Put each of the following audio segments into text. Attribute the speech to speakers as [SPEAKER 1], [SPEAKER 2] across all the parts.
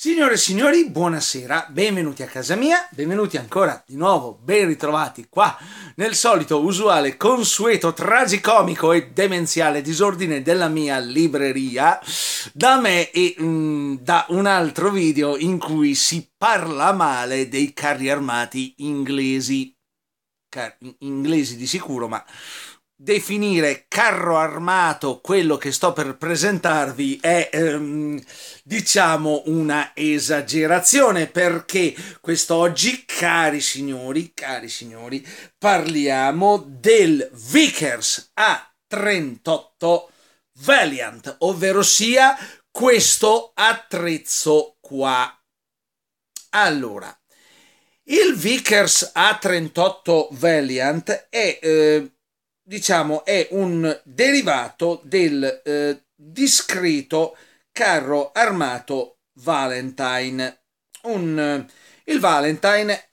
[SPEAKER 1] Signore e signori, buonasera, benvenuti a casa mia, benvenuti ancora di nuovo, ben ritrovati qua nel solito, usuale, consueto, tragicomico e demenziale disordine della mia libreria, da me e mm, da un altro video in cui si parla male dei carri armati inglesi, Car- inglesi di sicuro, ma definire carro armato quello che sto per presentarvi è ehm, diciamo una esagerazione perché quest'oggi cari signori cari signori parliamo del Vickers A38 Valiant ovvero sia questo attrezzo qua allora il Vickers A38 Valiant è eh, diciamo, è un derivato del eh, discreto carro armato Valentine. Un, eh, il Valentine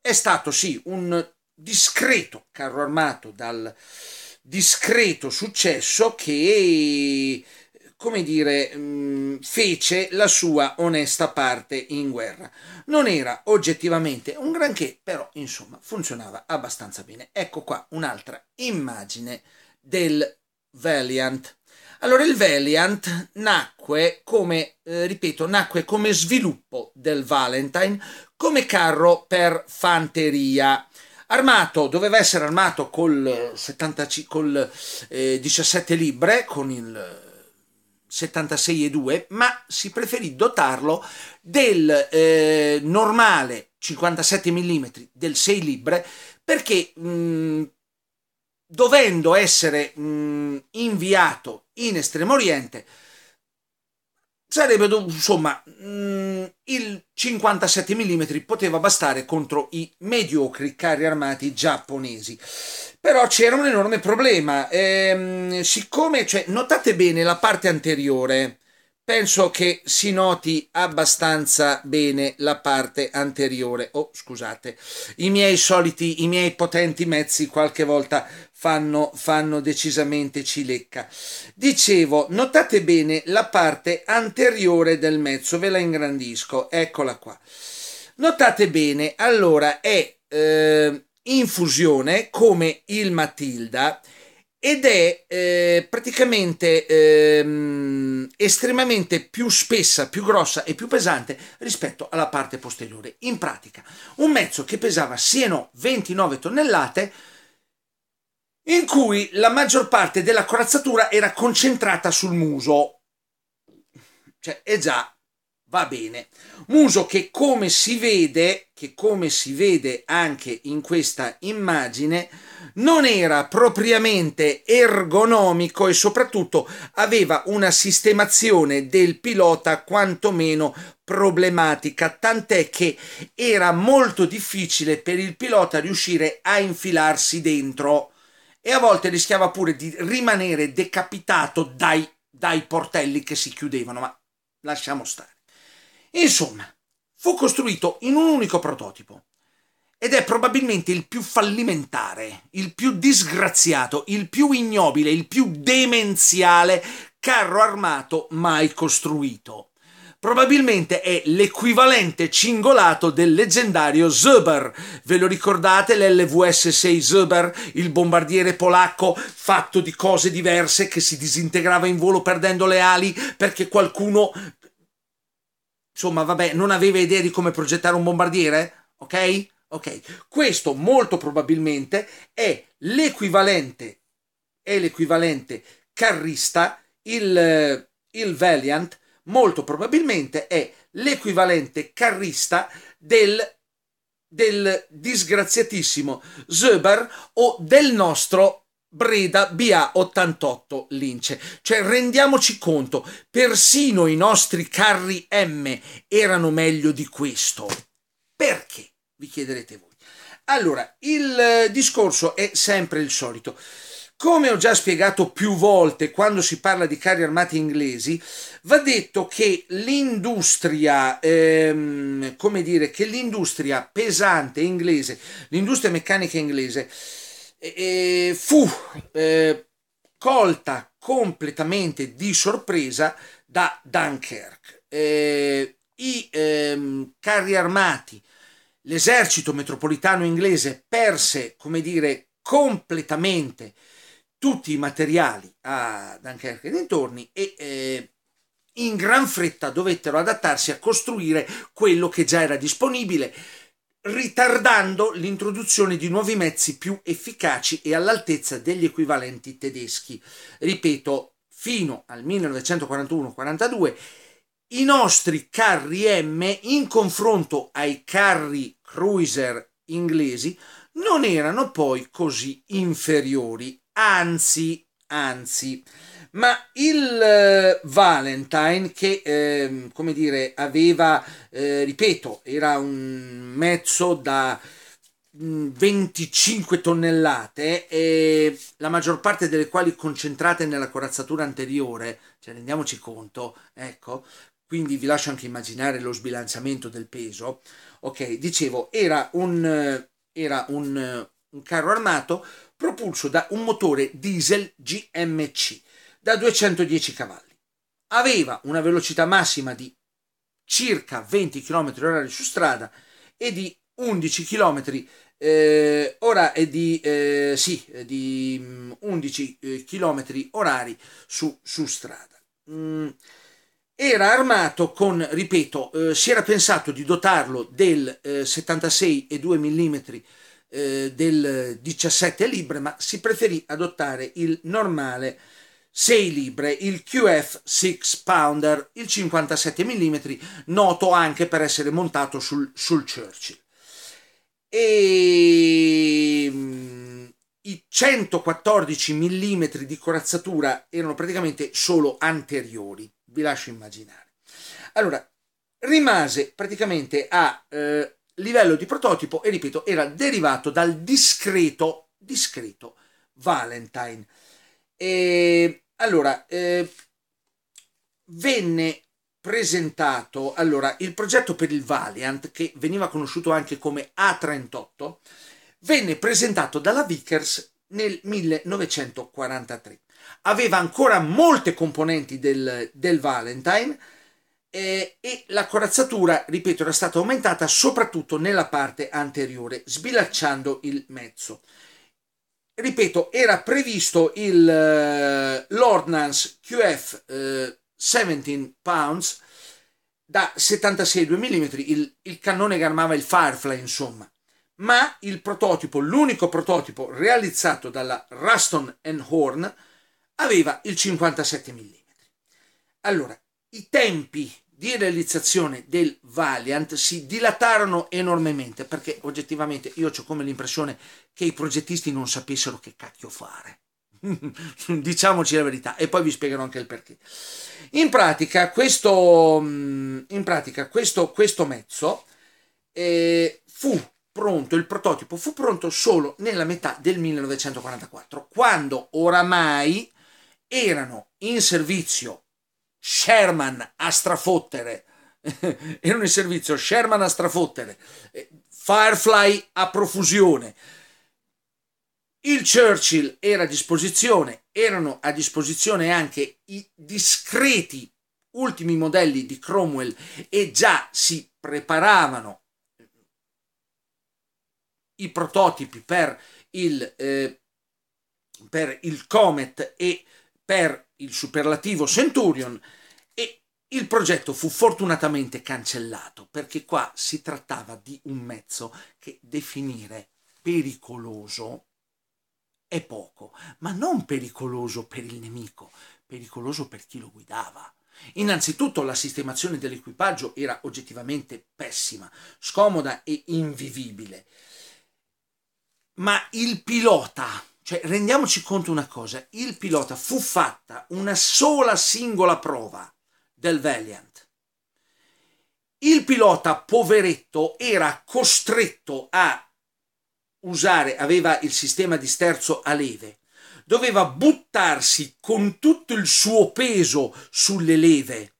[SPEAKER 1] è stato sì un discreto carro armato dal discreto successo che come dire, mh, mm, fece la sua onesta parte in guerra. Non era oggettivamente un granché, però insomma funzionava abbastanza bene. Ecco qua un'altra immagine del Valiant. Allora il Valiant nacque come, eh, ripeto, nacque come sviluppo del Valentine, come carro per fanteria armato, doveva essere armato col, 75, eh, col eh, 17 libre, con il 76 e 2, ma si preferì dotarlo del eh, normale 57 mm del 6 libre perché mh, mm, dovendo essere mh, mm, inviato in Estremo Oriente Sarebbe, dovuto, insomma, mm, il 57 mm poteva bastare contro i mediocri carri armati giapponesi. Però c'era un enorme problema. Ehm, siccome, cioè, notate bene la parte anteriore, penso che si noti abbastanza bene la parte anteriore. Oh, scusate, i miei soliti, i miei potenti mezzi qualche volta fanno, fanno decisamente cilecca. Dicevo, notate bene la parte anteriore del mezzo, ve la ingrandisco, eccola qua. Notate bene, allora è eh, in fusione come il Matilda ed è eh, praticamente eh, estremamente più spessa, più grossa e più pesante rispetto alla parte posteriore. In pratica, un mezzo che pesava siano 29 tonnellate in cui la maggior parte della corazzatura era concentrata sul muso. Cioè, è eh già va bene. Muso che come si vede, che come si vede anche in questa immagine, non era propriamente ergonomico e soprattutto aveva una sistemazione del pilota quantomeno problematica, tant'è che era molto difficile per il pilota riuscire a infilarsi dentro e a volte rischiava pure di rimanere decapitato dai, dai portelli che si chiudevano, ma lasciamo stare. Insomma, fu costruito in un unico prototipo ed è probabilmente il più fallimentare, il più disgraziato, il più ignobile, il più demenziale carro armato mai costruito probabilmente è l'equivalente cingolato del leggendario Zuber. Ve lo ricordate l'LVS-6 Zuber, il bombardiere polacco fatto di cose diverse che si disintegrava in volo perdendo le ali perché qualcuno insomma, vabbè, non aveva idea di come progettare un bombardiere, ok? Ok. Questo molto probabilmente è l'equivalente è l'equivalente carrista il, eh, il Valiant molto probabilmente è l'equivalente carrista del del disgraziatissimo Zöber o del nostro Breda BA88 Lince. Cioè rendiamoci conto, persino i nostri carri M erano meglio di questo. Perché? Vi chiederete voi. Allora, il eh, discorso è sempre il solito. Come ho già spiegato più volte quando si parla di carri armati inglesi, va detto che l'industria, ehm, come dire, che l'industria pesante inglese, l'industria meccanica inglese, eh, eh fu eh, colta completamente di sorpresa da Dunkirk. Eh, I ehm, carri armati, l'esercito metropolitano inglese perse, come dire, completamente tutti i materiali a Dunkerque e dintorni e eh, in gran fretta dovettero adattarsi a costruire quello che già era disponibile, ritardando l'introduzione di nuovi mezzi più efficaci e all'altezza degli equivalenti tedeschi. Ripeto, fino al 1941-42 i nostri carri M in confronto ai carri cruiser inglesi non erano poi così inferiori Anzi, anzi, ma il eh, Valentine che, eh, come dire, aveva, eh, ripeto, era un mezzo da 25 mm, tonnellate, eh, la maggior parte delle quali concentrate nella corazzatura anteriore, cioè rendiamoci conto, ecco, quindi vi lascio anche immaginare lo sbilanciamento del peso. Ok, dicevo, era un, eh, era un, eh, un carro armato propulso da un motore diesel GMC da 210 cavalli. Aveva una velocità massima di circa 20 km/h su strada e di 11 km eh, ora è di, eh, sì, è di 11 km mm, eh, orari su, su strada. Mm. Era armato con, ripeto, eh, si era pensato di dotarlo del 76 eh, e 2 mm eh, del 17 libre, ma si preferì adottare il normale 6 libre, il QF 6 pounder, il 57 mm, noto anche per essere montato sul, sul Churchill. E ehm, i 114 mm di corazzatura erano praticamente solo anteriori, vi lascio immaginare. Allora, rimase praticamente a eh, livello di prototipo e ripeto era derivato dal discreto, discreto Valentine. E, allora, eh, venne presentato allora, il progetto per il Valiant, che veniva conosciuto anche come A38, venne presentato dalla Vickers nel 1943. Aveva ancora molte componenti del, del Valentine, eh, e la corazzatura, ripeto, era stata aumentata soprattutto nella parte anteriore, sbilanciando il mezzo. Ripeto, era previsto il, l'ordnance QF eh, 17 eh, pounds da 76,2 mm, il, il cannone che armava il Firefly, insomma. Ma il prototipo, l'unico prototipo realizzato dalla Ruston Horn, aveva il 57 mm. Allora, i tempi di realizzazione del Valiant si dilatarono enormemente perché oggettivamente io ho come l'impressione che i progettisti non sapessero che cacchio fare. Diciamoci la verità e poi vi spiegherò anche il perché. In pratica questo, mm, in pratica questo, questo mezzo eh, fu pronto, il prototipo fu pronto solo nella metà del 1944, quando oramai erano in servizio Sherman a strafottere, erano in servizio Sherman a strafottere, eh, Firefly a profusione. Il Churchill era a disposizione, erano a disposizione anche i discreti ultimi modelli di Cromwell e già si preparavano i prototipi per il, eh, per il Comet e per il superlativo Centurion il progetto fu fortunatamente cancellato perché qua si trattava di un mezzo che definire pericoloso è poco, ma non pericoloso per il nemico, pericoloso per chi lo guidava. Innanzitutto la sistemazione dell'equipaggio era oggettivamente pessima, scomoda e invivibile. Ma il pilota, cioè rendiamoci conto una cosa, il pilota fu fatta una sola singola prova del Valiant. Il pilota poveretto era costretto a usare, aveva il sistema di sterzo a leve, doveva buttarsi con tutto il suo peso sulle leve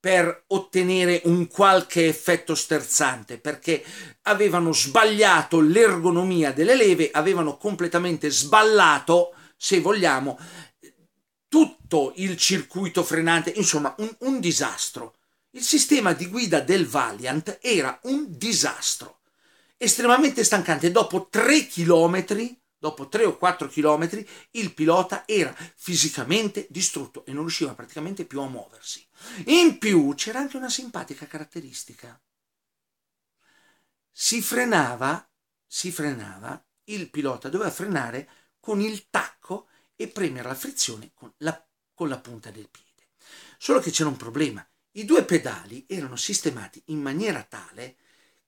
[SPEAKER 1] per ottenere un qualche effetto sterzante perché avevano sbagliato l'ergonomia delle leve, avevano completamente sballato, se vogliamo, tutto il circuito frenante, insomma un, un disastro. Il sistema di guida del Valiant era un disastro, estremamente stancante. Dopo 3 chilometri dopo 3 o 4 chilometri il pilota era fisicamente distrutto e non riusciva praticamente più a muoversi. In più c'era anche una simpatica caratteristica. Si frenava, si frenava, il pilota doveva frenare con il tacco e premere la frizione con la, con la punta del piede. Solo che c'era un problema. I due pedali erano sistemati in maniera tale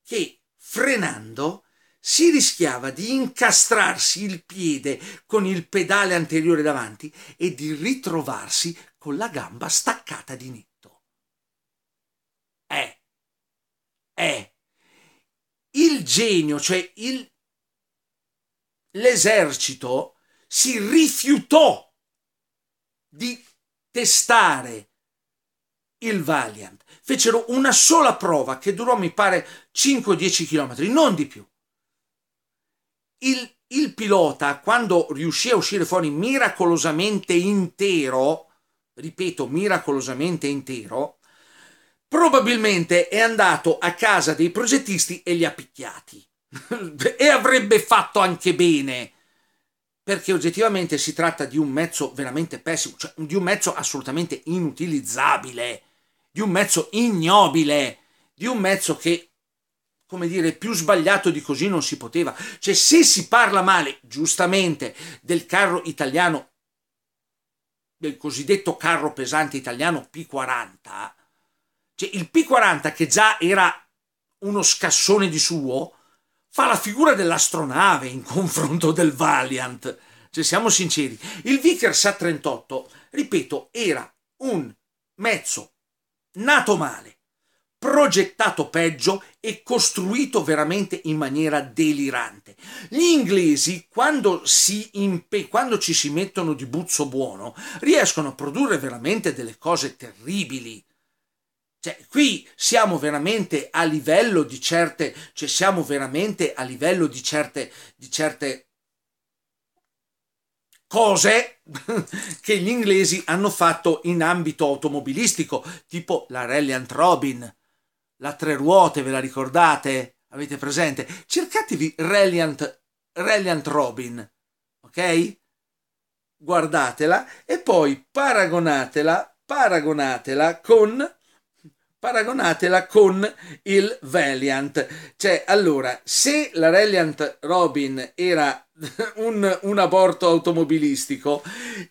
[SPEAKER 1] che frenando si rischiava di incastrarsi il piede con il pedale anteriore davanti e di ritrovarsi con la gamba staccata di netto. Eh, eh, il genio, cioè il, l'esercito si rifiutò di testare il Valiant. Fecero una sola prova che durò, mi pare, 5-10 km, non di più. Il, il pilota, quando riuscì a uscire fuori miracolosamente intero, ripeto, miracolosamente intero, probabilmente è andato a casa dei progettisti e li ha picchiati. e avrebbe fatto anche bene perché oggettivamente si tratta di un mezzo veramente pessimo, cioè di un mezzo assolutamente inutilizzabile, di un mezzo ignobile, di un mezzo che come dire, più sbagliato di così non si poteva. Cioè, se si parla male, giustamente, del carro italiano, del cosiddetto carro pesante italiano P40, cioè il P40 che già era uno scassone di suo, fa la figura dell'astronave in confronto del Valiant. Cioè, siamo sinceri. Il Vickers A38, ripeto, era un mezzo nato male, progettato peggio e costruito veramente in maniera delirante. Gli inglesi, quando, impe- quando ci si mettono di buzzo buono, riescono a produrre veramente delle cose terribili cioè, qui siamo veramente a livello di certe, cioè siamo veramente a livello di certe, di certe cose che gli inglesi hanno fatto in ambito automobilistico, tipo la Rally Robin, la tre ruote, ve la ricordate? Avete presente? Cercatevi Reliant, Reliant Robin, ok? Guardatela e poi paragonatela, paragonatela con paragonatela con il Valiant. Cioè, allora, se la Reliant Robin era un, un aborto automobilistico,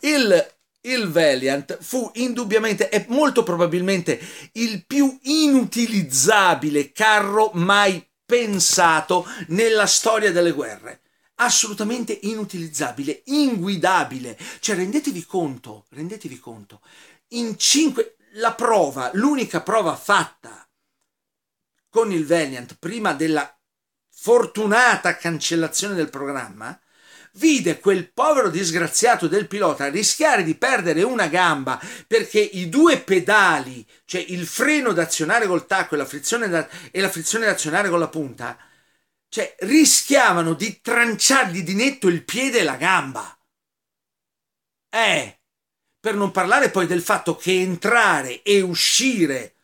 [SPEAKER 1] il il Valiant fu indubbiamente e molto probabilmente il più inutilizzabile carro mai pensato nella storia delle guerre. Assolutamente inutilizzabile, inguidabile. Cioè, rendetevi conto, rendetevi conto. In 5 la prova, l'unica prova fatta con il Valiant prima della fortunata cancellazione del programma, vide quel povero disgraziato del pilota rischiare di perdere una gamba perché i due pedali, cioè il freno da azionare col tacco e la frizione da, e la frizione da azionare con la punta, cioè rischiavano di tranciargli di netto il piede e la gamba. Eh, per non parlare poi del fatto che entrare e uscire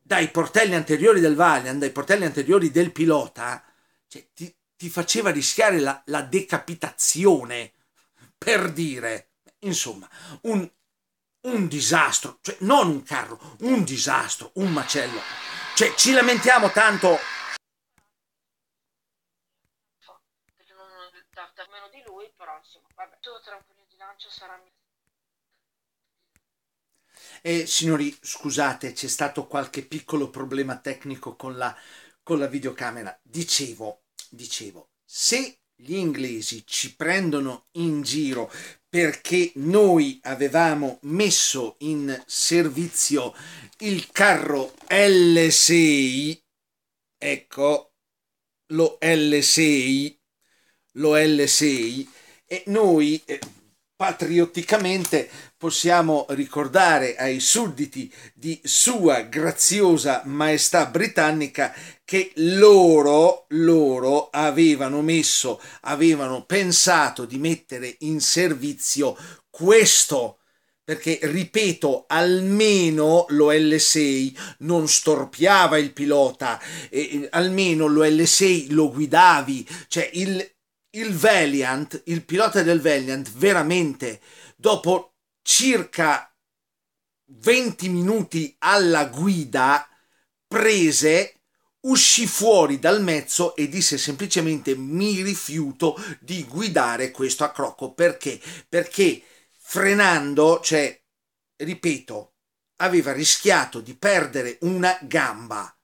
[SPEAKER 1] dai portelli anteriori del Valiant, dai portelli anteriori del pilota, cioè, ti, ti, faceva rischiare la, la decapitazione, per dire, insomma, un, un disastro, cioè non un carro, un disastro, un macello. Cioè ci lamentiamo tanto da, di lui, però insomma, vabbè, tutto tranquillo di lancio sarà eh, signori, scusate, c'è stato qualche piccolo problema tecnico con la, con la videocamera. Dicevo, dicevo, se gli inglesi ci prendono in giro perché noi avevamo messo in servizio il carro L6, ecco, lo L6, lo L6, e noi eh, patriotticamente possiamo ricordare ai sudditi di Sua Graziosa Maestà Britannica che loro, loro avevano messo, avevano pensato di mettere in servizio questo perché ripeto almeno l'OL6 non storpiava il pilota eh, almeno l'OL6 lo guidavi cioè il, il Valiant il pilota del Valiant veramente dopo circa 20 minuti alla guida prese uscì fuori dal mezzo e disse semplicemente mi rifiuto di guidare questo accrocco perché perché frenando cioè ripeto aveva rischiato di perdere una gamba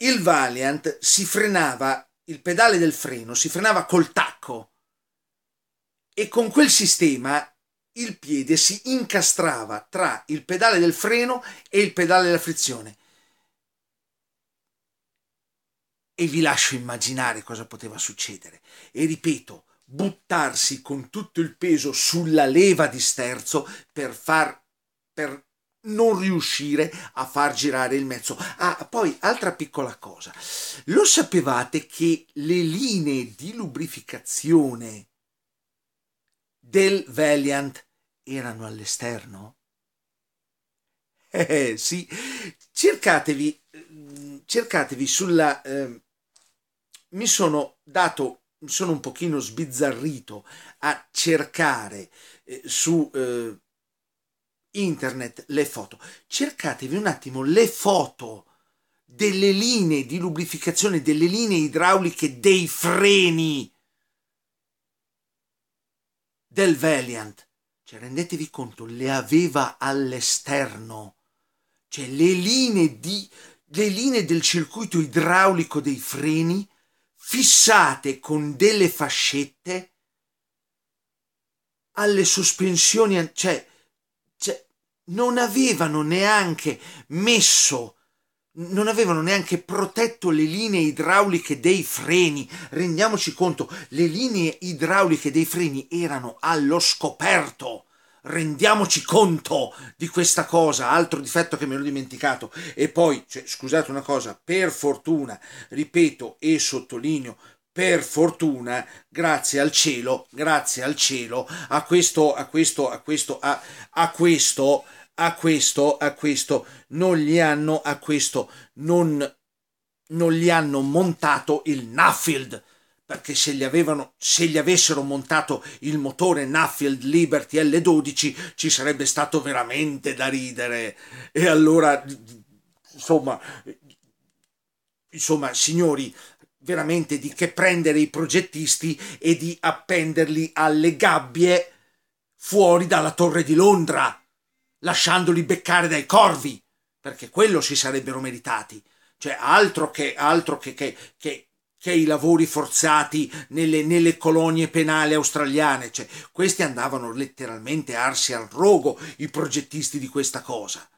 [SPEAKER 1] il Valiant si frenava il pedale del freno si frenava col tatto e con quel sistema il piede si incastrava tra il pedale del freno e il pedale della frizione. E vi lascio immaginare cosa poteva succedere. E ripeto, buttarsi con tutto il peso sulla leva di sterzo per far per non riuscire a far girare il mezzo. Ah, poi altra piccola cosa. Lo sapevate che le linee di lubrificazione del Valiant erano all'esterno? Eh, eh sì, cercatevi, mm, cercatevi sulla... Eh, mi sono dato, sono un pochino sbizzarrito a cercare eh, su eh, internet le foto. Cercatevi un attimo le foto delle linee di lubrificazione, delle linee idrauliche dei freni del Valiant, cioè rendetevi conto, le aveva all'esterno, cioè le linee, di, le linee del circuito idraulico dei freni fissate con delle fascette alle sospensioni, cioè, cioè non avevano neanche messo non avevano neanche protetto le linee idrauliche dei freni. Rendiamoci conto, le linee idrauliche dei freni erano allo scoperto. Rendiamoci conto di questa cosa, altro difetto che me l'ho dimenticato. E poi, cioè, scusate una cosa, per fortuna, ripeto e sottolineo, per fortuna, grazie al cielo, grazie al cielo, a questo, a questo, a questo, a, a questo a questo, a questo, non gli hanno, a questo, non, non gli hanno montato il Nuffield perché se gli, avevano, se gli, avessero montato il motore Nuffield Liberty L12 ci sarebbe stato veramente da ridere. E allora, insomma, insomma signori, veramente di che prendere i progettisti e di appenderli alle gabbie fuori dalla torre di Londra lasciandoli beccare dai corvi, perché quello si sarebbero meritati. Cioè, altro che, altro che, che, che, che i lavori forzati nelle, nelle colonie penali australiane. Cioè, questi andavano letteralmente arsi al rogo, i progettisti di questa cosa.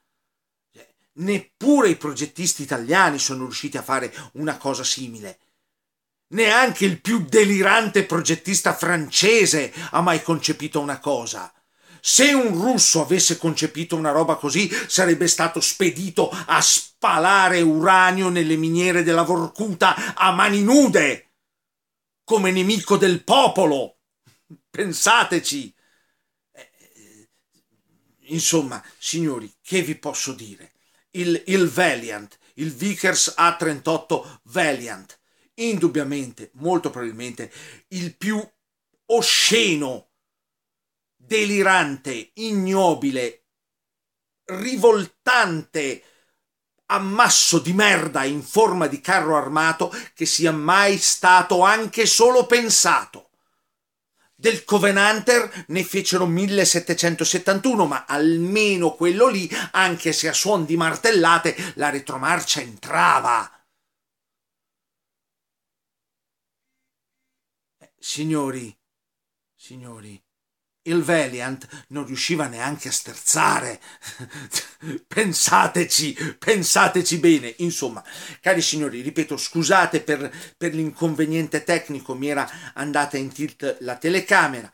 [SPEAKER 1] Cioè, neppure i progettisti italiani sono riusciti a fare una cosa simile. Neanche il più delirante progettista francese ha mai concepito una cosa. Se un russo avesse concepito una roba così, sarebbe stato spedito a spalare uranio nelle miniere della Vorkuta a mani nude, come nemico del popolo. Pensateci. Eh, insomma, signori, che vi posso dire? Il, il Valiant, il Vickers A38 Valiant, indubbiamente, molto probabilmente, il più osceno delirante, ignobile, rivoltante ammasso di merda in forma di carro armato che sia mai stato anche solo pensato. Del Covenanter ne fecero 1771, ma almeno quello lì, anche se a suon di martellate, la retromarcia entrava. Eh, signori, signori, il Valiant non riusciva neanche a sterzare. pensateci, pensateci bene. Insomma, cari signori, ripeto, scusate per, per l'inconveniente tecnico, mi era andata in tilt la telecamera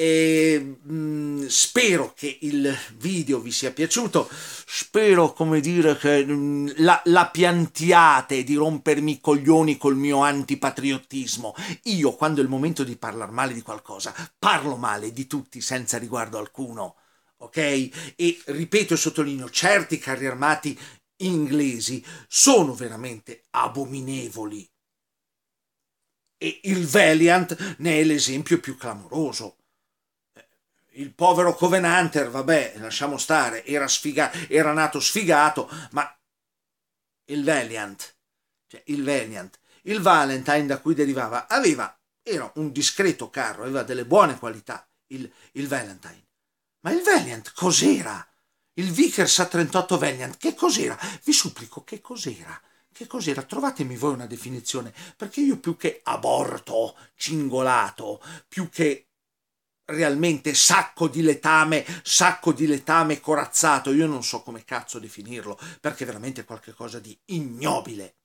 [SPEAKER 1] e mh, mm, spero che il video vi sia piaciuto spero come dire che mh, mm, la, la, piantiate di rompermi i coglioni col mio antipatriottismo io quando è il momento di parlare male di qualcosa parlo male di tutti senza riguardo alcuno ok e ripeto e sottolineo certi carri armati inglesi sono veramente abominevoli e il Valiant ne è l'esempio più clamoroso il povero Covenanter, vabbè, lasciamo stare, era, sfiga- era nato sfigato, ma il Valiant, cioè il Valiant, il Valentine da cui derivava, aveva, era un discreto carro, aveva delle buone qualità, il, il Valentine. Ma il Valiant cos'era? Il Vickers A38 Valiant, che cos'era? Vi supplico, che cos'era? Che cos'era? Trovatemi voi una definizione, perché io più che aborto, cingolato, più che realmente sacco di letame, sacco di letame corazzato, io non so come cazzo definirlo, perché è veramente qualcosa di ignobile.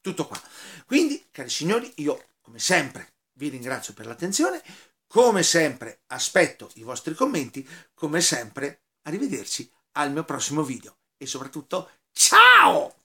[SPEAKER 1] Tutto qua. Quindi, cari signori, io come sempre vi ringrazio per l'attenzione, come sempre aspetto i vostri commenti, come sempre arrivederci al mio prossimo video e soprattutto ciao!